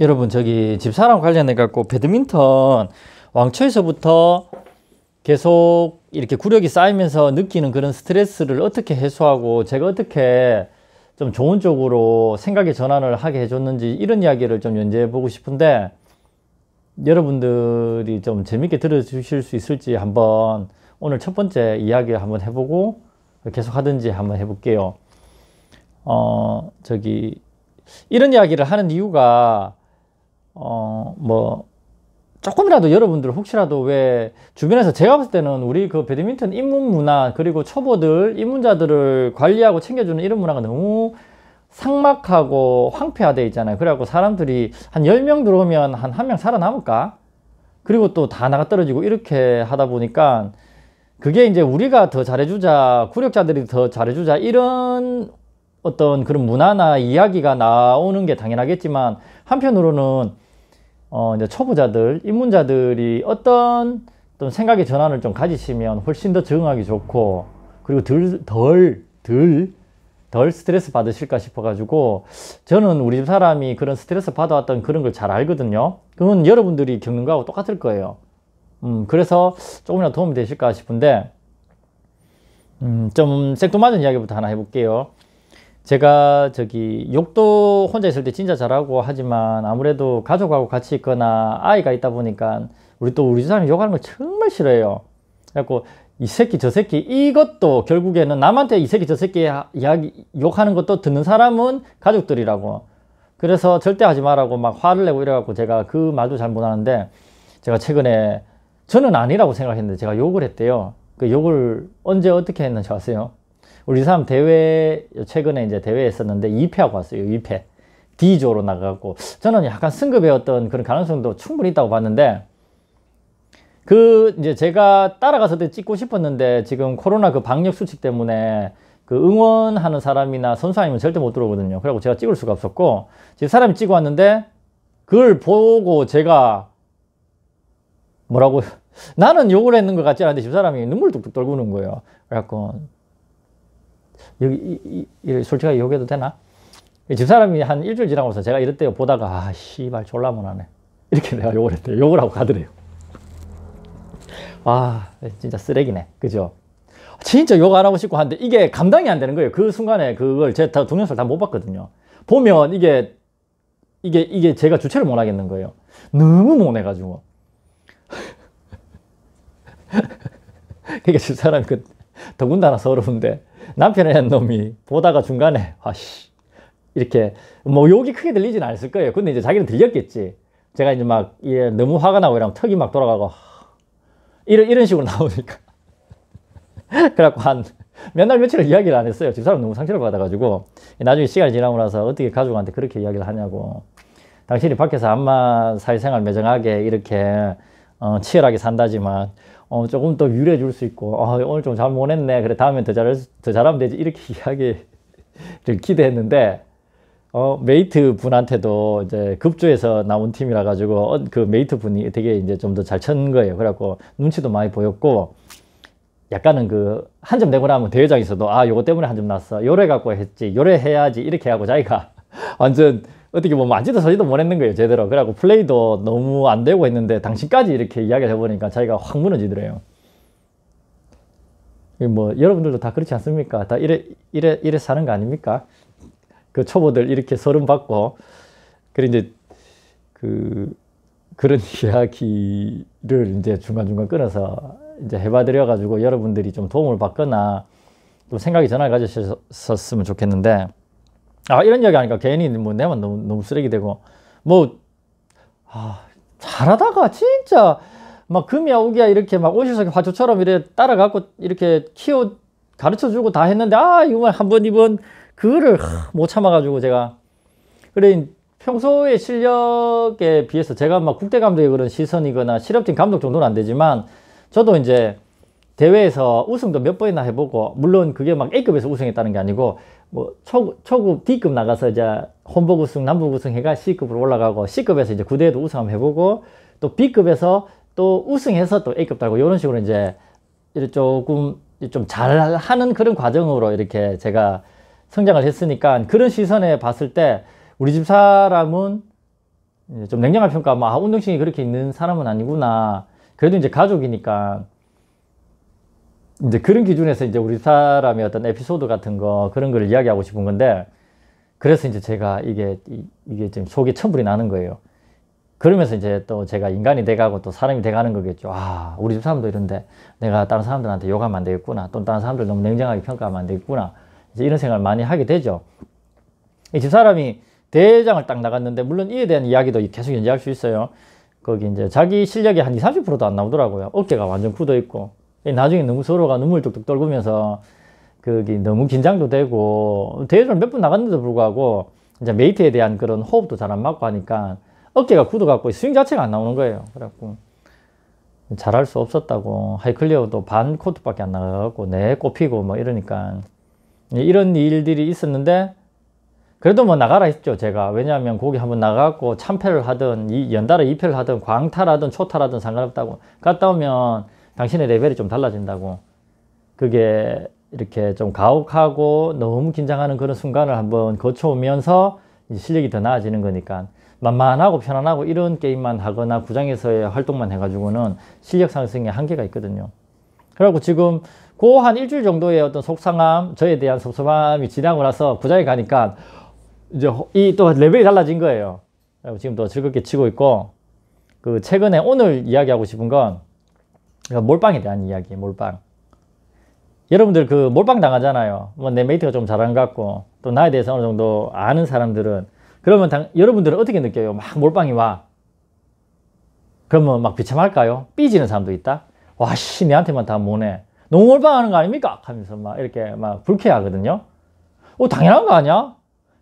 여러분 저기 집사람 관련해 갖고 배드민턴 왕초에서부터 계속 이렇게 구력이 쌓이면서 느끼는 그런 스트레스를 어떻게 해소하고 제가 어떻게 좀 좋은 쪽으로 생각의 전환을 하게 해줬는지 이런 이야기를 좀 연재해 보고 싶은데 여러분들이 좀 재밌게 들어주실 수 있을지 한번 오늘 첫 번째 이야기 한번 해보고 계속 하든지 한번 해볼게요. 어, 저기, 이런 이야기를 하는 이유가 어, 뭐, 조금이라도 여러분들 혹시라도 왜 주변에서 제가 봤을 때는 우리 그 배드민턴 입문 문화 그리고 초보들 입문자들을 관리하고 챙겨주는 이런 문화가 너무 상막하고 황폐화돼 있잖아요 그래갖고 사람들이 한 10명 들어오면 한 한 명 살아남을까? 그리고 또 다 나가 떨어지고 이렇게 하다 보니까 그게 이제 우리가 더 잘해주자 구력자들이 더 잘해주자 이런 어떤 그런 문화나 이야기가 나오는 게 당연하겠지만 한편으로는 어 이제 초보자들, 입문자들이 어떤 어 생각의 전환을 좀 가지시면 훨씬 더 적응하기 좋고 그리고 덜덜덜 덜 스트레스 받으실까 싶어 가지고 저는 우리 집 사람이 그런 스트레스 받아왔던 그런 걸 잘 알거든요. 그건 여러분들이 겪는 거하고 똑같을 거예요. 음 그래서 조금이라도 도움이 되실까 싶은데 음, 좀 색도 맞은 이야기부터 하나 해볼게요. 제가 저기 욕도 혼자 있을 때 진짜 잘하고 하지만 아무래도 가족하고 같이 있거나 아이가 있다 보니까 우리 또 우리 집 사람이 욕하는 걸 정말 싫어해요. 그래갖고 이 새끼 저 새끼 이것도 결국에는 남한테 이 새끼 저 새끼 이야기 욕하는 것도 듣는 사람은 가족들이라고 그래서 절대 하지 말라고 막 화를 내고 이래갖고 제가 그 말도 잘 못하는데 제가 최근에 저는 아니라고 생각했는데 제가 욕을 했대요 그 욕을 언제 어떻게 했는지 아세요? 우리 사람 대회 최근에 이제 대회 했었는데 2패하고 왔어요. 2패. D조로 나가고 저는 약간 승급의 어떤 그런 가능성도 충분히 있다고 봤는데 그 이제 제가 따라가서 찍고 싶었는데 지금 코로나 그 방역 수칙 때문에 그 응원하는 사람이나 선수 아니면 절대 못 들어오거든요. 그래갖고 제가 찍을 수가 없었고 지금 사람이 찍어 왔는데 그걸 보고 제가 뭐라고 나는 욕을 했는 것 같지 않은데 집사람이 눈물 뚝뚝 떨구는 거예요. 그래갖고 여기, 이, 이, 솔직하게 얘해도 되나? 집사람이 한 일주일 지나고서 제가 이랬대요. 보다가, 아, 씨발, 졸라 못하네. 이렇게 내가 욕을 했대요. 욕을 하고 가더래요. 아, 진짜 쓰레기네. 그죠? 진짜 욕 안 하고 싶고 한데 이게 감당이 안 되는 거예요. 그 순간에 그걸 제다 동영상을 다 못 봤거든요. 보면 이게 이게 이게 제가 주체를 못 하겠는 거예요. 너무 못해 가지고. 그러니까 집사람이 그 더군다나 서러운데 남편의 한 놈이 보다가 중간에 아씨 이렇게 뭐 욕이 크게 들리진 않았을 거예요. 근데 이제 자기는 들렸겠지. 제가 이제 막 예, 너무 화가 나고 이러면 턱이 막 돌아가고 이런 이런 식으로 나오니까 그래갖고 한몇날 며칠을 이야기를 안 했어요. 집사람 너무 상처를 받아가지고 나중에 시간이 지나고 나서 어떻게 가족한테 그렇게 이야기를 하냐고 당신이 밖에서 안마 사회생활 매정하게 이렇게 어, 치열하게 산다지만 어, 조금 더 유리해 줄 수 있고 어, 오늘 좀 잘 못했네 그래 다음엔 더, 잘, 더 잘하면 되지 이렇게 이야기를 기대했는데 어, 메이트 분한테도 이제 급조해서 나온 팀이라 가지고 어, 그 메이트 분이 되게 이제 좀 더 잘 쳤는 거예요 그래갖고 눈치도 많이 보였고 약간은 그 한 점 내고 나면 대회장에서도 아 요거 때문에 한 점 났어 요래 갖고 했지 요래 해야지 이렇게 하고 자기가 완전 어떻게 보면 앉지도 서지도 못했는 거예요 제대로 그래갖고 플레이도 너무 안 되고 했는데 당신까지 이렇게 이야기를 해보니까 자기가 확 무너지더래요 뭐 여러분들도 다 그렇지 않습니까 다 이래 이래 이래 사는 거 아닙니까 그 초보들 이렇게 서름 받고 그리 이제 그 그런 이야기를 이제 중간중간 끊어서 이제 해봐드려 가지고 여러분들이 좀 도움을 받거나 또 생각이 전화가 가셨으면 좋겠는데 아 이런 이야기 하니까 괜히 뭐 내만 너무, 너무 쓰레기 되고 뭐 아, 잘하다가 진짜 막 금이야 오기야 이렇게 막 오실서 화초처럼 이래 따라가고 이렇게 키워 가르쳐주고 다 했는데 아 이거 한번 이번 그거를 못 참아가지고 제가 그래 평소의 실력에 비해서 제가 막 국대 감독의 그런 시선이거나 실업팀 감독 정도는 안 되지만 저도 이제 대회에서 우승도 몇 번이나 해보고 물론 그게 막 A급에서 우승했다는 게 아니고 뭐 초, 초급 D급 나가서 이제 혼복 우승, 남북 우승 해가 C급으로 올라가고 C급에서 이제 구대에도 우승 한번 해보고 또 B급에서 또 우승해서 또 A급 달고 이런 식으로 이제 조금 좀 잘하는 그런 과정으로 이렇게 제가 성장을 했으니까 그런 시선에 봤을 때 우리 집 사람은 좀 냉정한 평가, 막 뭐, 아, 운동신이 그렇게 있는 사람은 아니구나. 그래도 이제 가족이니까 이제 그런 기준에서 이제 우리 사람의 어떤 에피소드 같은 거 그런 걸 이야기하고 싶은 건데 그래서 이제 제가 이게 이게 지금 속에 천불이 나는 거예요. 그러면서 이제 또 제가 인간이 돼가고 또 사람이 돼가는 거겠죠. 아, 우리 집 사람도 이런데 내가 다른 사람들한테 욕하면 안 되겠구나. 또 다른 사람들 너무 냉정하게 평가하면 안 되겠구나. 이제 이런 생각을 많이 하게 되죠. 이 집 사람이 대장을 딱 나갔는데, 물론 이에 대한 이야기도 계속 연재할 수 있어요. 거기 이제 자기 실력이 한 20, 30%도 안 나오더라고요. 어깨가 완전 굳어 있고, 나중에 너무 서로가 눈물 뚝뚝 떨구면서 그게 너무 긴장도 되고 대회를 몇번 나갔는데도 불구하고 이제 메이트에 대한 그런 호흡도 잘 안 맞고 하니까 어깨가 굳어갖고 스윙 자체가 안 나오는 거예요. 그래갖고 잘할 수 없었다고 하이클리어도 반 코트밖에 안 나가갖고 내 네, 꼽히고 뭐 이러니까 이런 일들이 있었는데 그래도 뭐 나가라 했죠 제가 왜냐하면 거기 한번 나가갖고 참패를 하든 연달아 2패를 하든 광탈하든 초탈하든 상관없다고 갔다 오면 당신의 레벨이 좀 달라진다고. 그게 이렇게 좀 가혹하고 너무 긴장하는 그런 순간을 한번 거쳐오면서 실력이 더 나아지는 거니까 만만하고 편안하고 이런 게임만 하거나 구장에서의 활동만 해가지고는 실력 상승에 한계가 있거든요. 그리고 지금 고 한 일주일 정도의 어떤 속상함, 저에 대한 섭섭함이 지나고 나서 구장에 가니까 이제 이 또 레벨이 달라진 거예요. 지금 더 즐겁게 치고 있고 그 최근에 오늘 이야기하고 싶은 건 그러니까 몰빵에 대한 이야기, 몰빵. 여러분들 그 몰빵 당하잖아요. 뭐 내 메이트가 좀 잘한 것 같고 또 나에 대해서 어느 정도 아는 사람들은 그러면 당, 여러분들은 어떻게 느껴요? 막 몰빵이 와. 그러면 막 비참할까요? 삐지는 사람도 있다. 와씨 내한테만 다 모네. 너무 몰빵하는 거 아닙니까? 하면서 막 이렇게 막 불쾌하거든요. 어 당연한 거 아니야?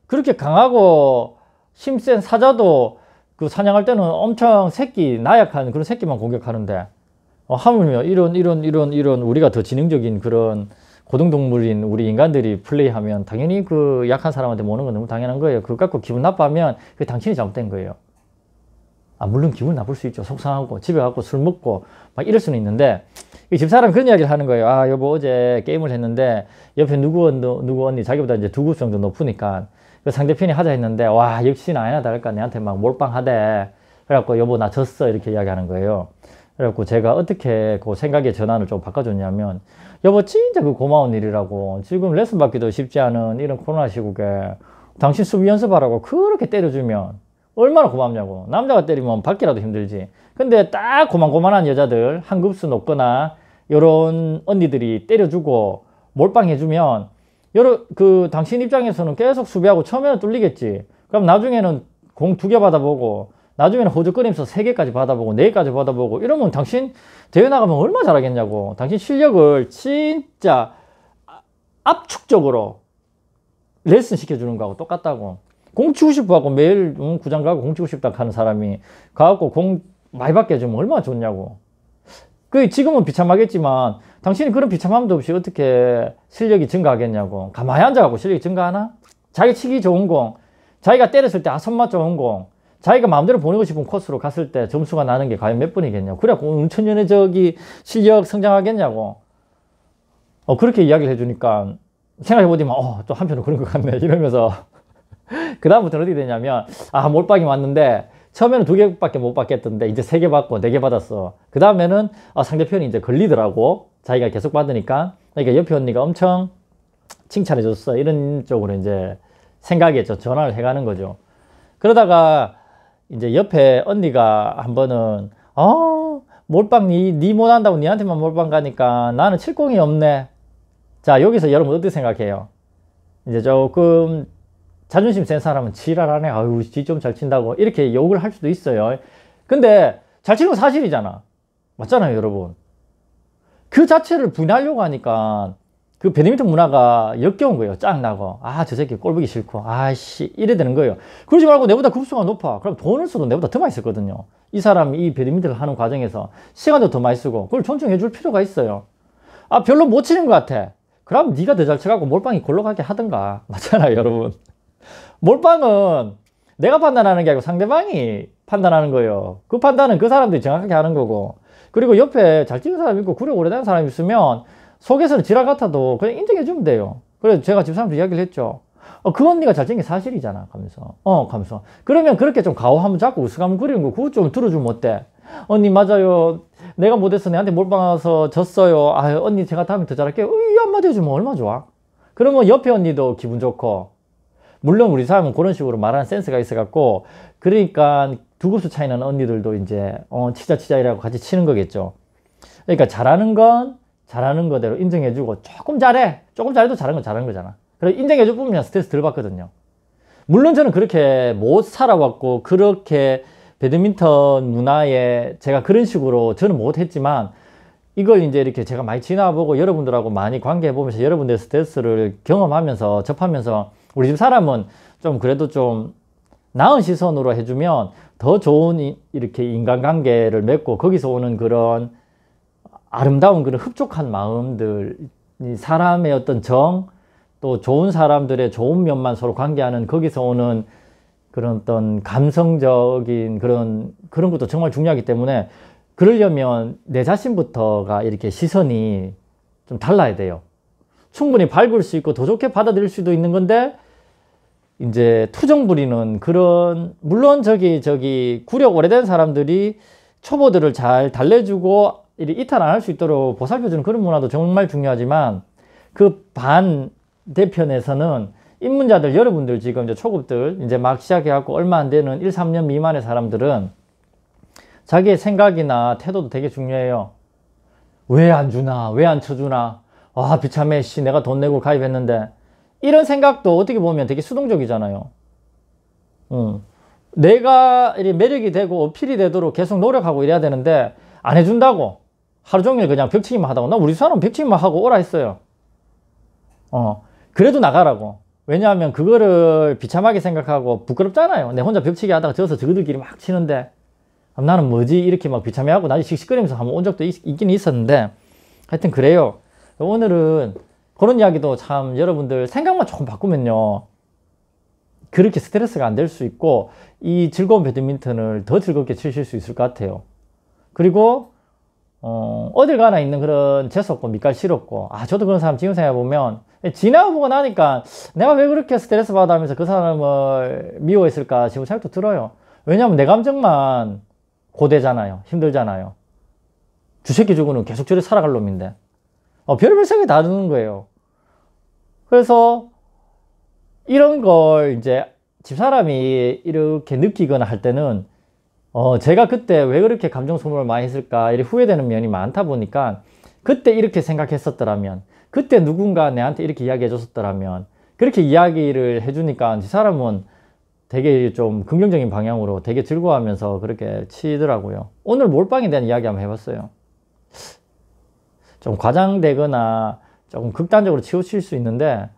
그렇게 강하고 힘 센 사자도 그 사냥할 때는 엄청 새끼 나약한 그런 새끼만 공격하는데 어, 하물며 이런 이런 이런 이런 우리가 더 지능적인 그런 고등동물인 우리 인간들이 플레이하면 당연히 그 약한 사람한테 모는 건 너무 당연한 거예요. 그거 갖고 기분 나빠하면 그 당신이 잘못된 거예요. 아 물론 기분 나쁠 수 있죠. 속상하고 집에 가고 술 먹고 막 이럴 수는 있는데 집사람 그런 이야기를 하는 거예요. 아 여보 어제 게임을 했는데 옆에 누구 언니, 누구 언니 자기보다 이제 두급 정도 높으니까 그 상대편이 하자 했는데 와 역시 나이나 다를까 내한테 막 몰빵하대. 그래갖고 여보 나 졌어 이렇게 이야기하는 거예요. 그래갖고 제가 어떻게 그 생각의 전환을 좀 바꿔줬냐면 여보 진짜 그 고마운 일이라고 지금 레슨 받기도 쉽지 않은 이런 코로나 시국에 당신 수비 연습하라고 그렇게 때려주면 얼마나 고맙냐고 남자가 때리면 받기라도 힘들지 근데 딱 고만고만한 여자들 한 급수 높거나 요런 언니들이 때려주고 몰빵해주면 여러 그 당신 입장에서는 계속 수비하고 처음에는 뚫리겠지 그럼 나중에는 공 두 개 받아보고 나중에는 호주 끓이면서 3개까지 받아보고 4개까지 받아보고 이러면 당신 대회 나가면 얼마 잘하겠냐고 당신 실력을 진짜 압축적으로 레슨 시켜주는 거하고 똑같다고 공 치고 싶어하고 매일 응, 구장 가고 공 치고 싶다 하는 사람이 가갖고 공 많이 받게 해주면 얼마나 좋냐고 그 지금은 비참하겠지만 당신이 그런 비참함도 없이 어떻게 실력이 증가하겠냐고 가만히 앉아갖고 실력이 증가하나? 자기 치기 좋은 공 자기가 때렸을 때아 손맛 좋은 공 자기가 마음대로 보내고 싶은 코스로 갔을 때 점수가 나는 게 과연 몇분이겠냐 그래야 은천년의 저기 실력 성장하겠냐고. 어, 그렇게 이야기를 해주니까 생각해보지만, 어, 또 한편으로 그런 것 같네. 이러면서. 그다음부터는 어떻게 되냐면, 아, 몰빵이 왔는데, 처음에는 두 개밖에 못 받겠던데, 이제 세 개 받고, 네 개 받았어. 그 다음에는, 아, 상대편이 이제 걸리더라고. 자기가 계속 받으니까. 그러니까 옆에 언니가 엄청 칭찬해줬어. 이런 쪽으로 이제 생각에 전환을 해가는 거죠. 그러다가, 이제 옆에 언니가 한 번은 어 몰빵 니, 니 못한다고 니한테만 몰빵 가니까 나는 칠공이 없네 자 여기서 여러분 어떻게 생각해요 이제 조금 자존심 센 사람은 지랄하네 아유 지 좀 잘 친다고 이렇게 욕을 할 수도 있어요 근데 잘 치는 건 사실이잖아 맞잖아요 여러분 그 자체를 분할하려고 하니까 그 배드민턴 문화가 역겨운 거예요. 짱나고. 아, 저 새끼 꼴보기 싫고. 아씨, 이래 되는 거예요. 그러지 말고 내보다 급수가 높아. 그럼 돈을 써도 내보다 더 많이 썼거든요이 사람이 이 배드민턴을 하는 과정에서 시간도 더 많이 쓰고 그걸 존중해 줄 필요가 있어요. 아, 별로 못 치는 것 같아. 그럼 네가 더 잘 쳐갖고 몰빵이 골로 가게 하든가. 맞잖아요, 여러분. 몰빵은 내가 판단하는 게 아니고 상대방이 판단하는 거예요. 그 판단은 그 사람들이 정확하게 하는 거고. 그리고 옆에 잘 찍은 사람 있고 구력 오래된 사람 있으면 속에서는 지랄 같아도 그냥 인정해주면 돼요. 그래서 제가 집 사람들 이야기를 했죠. 어, 그 언니가 잘생긴 게 사실이잖아. 가면서. 어, 가면서. 그러면 그렇게 좀 가오하면 자꾸 우스감 그리는 거, 그거 좀 들어주면 어때? 언니, 맞아요. 내가 못해서 내한테 몰빵해서 졌어요. 아, 언니, 제가 다음에 더 잘할게요. 이 한마디 해주면 얼마 좋아? 그러면 옆에 언니도 기분 좋고. 물론 우리 사람은 그런 식으로 말하는 센스가 있어갖고, 그러니까 두 급수 차이 나는 언니들도 이제, 어, 치자, 치자 이라고 같이 치는 거겠죠. 그러니까 잘하는 건 잘하는 거대로 인정해주고 조금 잘해 조금 잘해도 잘한 건 잘한 거잖아 그래 인정해줄 뿐이면 스트레스 덜 받거든요 물론 저는 그렇게 못 살아왔고 그렇게 배드민턴 문화에 제가 그런 식으로 저는 못했지만 이걸 이제 이렇게 제가 많이 지나보고 여러분들하고 많이 관계해 보면서 여러분들의 스트레스를 경험하면서 접하면서 우리 집 사람은 좀 그래도 좀 나은 시선으로 해주면 더 좋은 이렇게 인간관계를 맺고 거기서 오는 그런 아름다운 그런 흡족한 마음들, 사람의 어떤 정, 또 좋은 사람들의 좋은 면만 서로 관계하는 거기서 오는 그런 어떤 감성적인 그런 그런 것도 정말 중요하기 때문에 그러려면 내 자신부터가 이렇게 시선이 좀 달라야 돼요. 충분히 밝을 수 있고 더 좋게 받아들일 수도 있는 건데 이제 투정 부리는 그런 물론 저기 저기 구력 오래된 사람들이 초보들을 잘 달래주고 이 이탈 안 할 수 있도록 보살펴주는 그런 문화도 정말 중요하지만 그 반 대편에서는 입문자들 여러분들 지금 이제 초급들 이제 막 시작해갖고 얼마 안 되는 1, 3년 미만의 사람들은 자기의 생각이나 태도도 되게 중요해요. 왜 안 주나? 왜 안 쳐주나? 아 비참해 씨 내가 돈 내고 가입했는데 이런 생각도 어떻게 보면 되게 수동적이잖아요. 음. 내가 매력이 되고 어필이 되도록 계속 노력하고 이래야 되는데 안 해준다고 하루 종일 그냥 벽치기만 하다고. 나 우리 사람 벽치기만 하고 오라 했어요. 어. 그래도 나가라고. 왜냐하면 그거를 비참하게 생각하고 부끄럽잖아요. 내 혼자 벽치기 하다가 저서 저들끼리 막 치는데 나는 뭐지 이렇게 막 비참해하고 나중에 씩씩거리면서 한번 온 적도 있, 있긴 있었는데 하여튼 그래요. 오늘은 그런 이야기도 참 여러분들 생각만 조금 바꾸면요. 그렇게 스트레스가 안 될 수 있고 이 즐거운 배드민턴을 더 즐겁게 치실 수 있을 것 같아요. 그리고 어, 어딜 가나 있는 그런 재수없고 밑갈 싫었고 아 저도 그런 사람 지금 생각해보면 예, 지나고 보고 나니까 내가 왜 그렇게 스트레스 받아하면서 그 사람을 미워했을까 지금 생각도 들어요 왜냐면 내 감정만 고되잖아요 힘들잖아요 주새끼 죽으는 계속 저리 살아갈 놈인데 어, 별별 생각이 다르는 거예요 그래서 이런 걸 이제 집사람이 이렇게 느끼거나 할 때는 어, 제가 그때 왜 그렇게 감정 소모를 많이 했을까 이렇게 후회되는 면이 많다 보니까 그때 이렇게 생각했었더라면 그때 누군가 내한테 이렇게 이야기해 줬었더라면 그렇게 이야기를 해주니까 이 사람은 되게 좀 긍정적인 방향으로 되게 즐거워하면서 그렇게 치더라고요. 오늘 몰빵에 대한 이야기 한번 해봤어요. 좀 과장되거나 조금 극단적으로 치우칠 수 있는데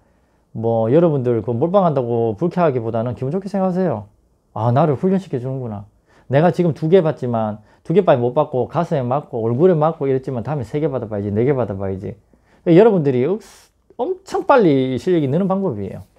뭐 여러분들 그 몰빵한다고 불쾌하기보다는 기분 좋게 생각하세요. 아 나를 훈련시켜 주는구나. 내가 지금 두 개 받지만 두 개 빨리 못 받고 가슴에 맞고 얼굴에 맞고 이랬지만 다음에 세 개 받아봐야지 네 개 받아봐야지 여러분들이 엄청 빨리 실력이 느는 방법이에요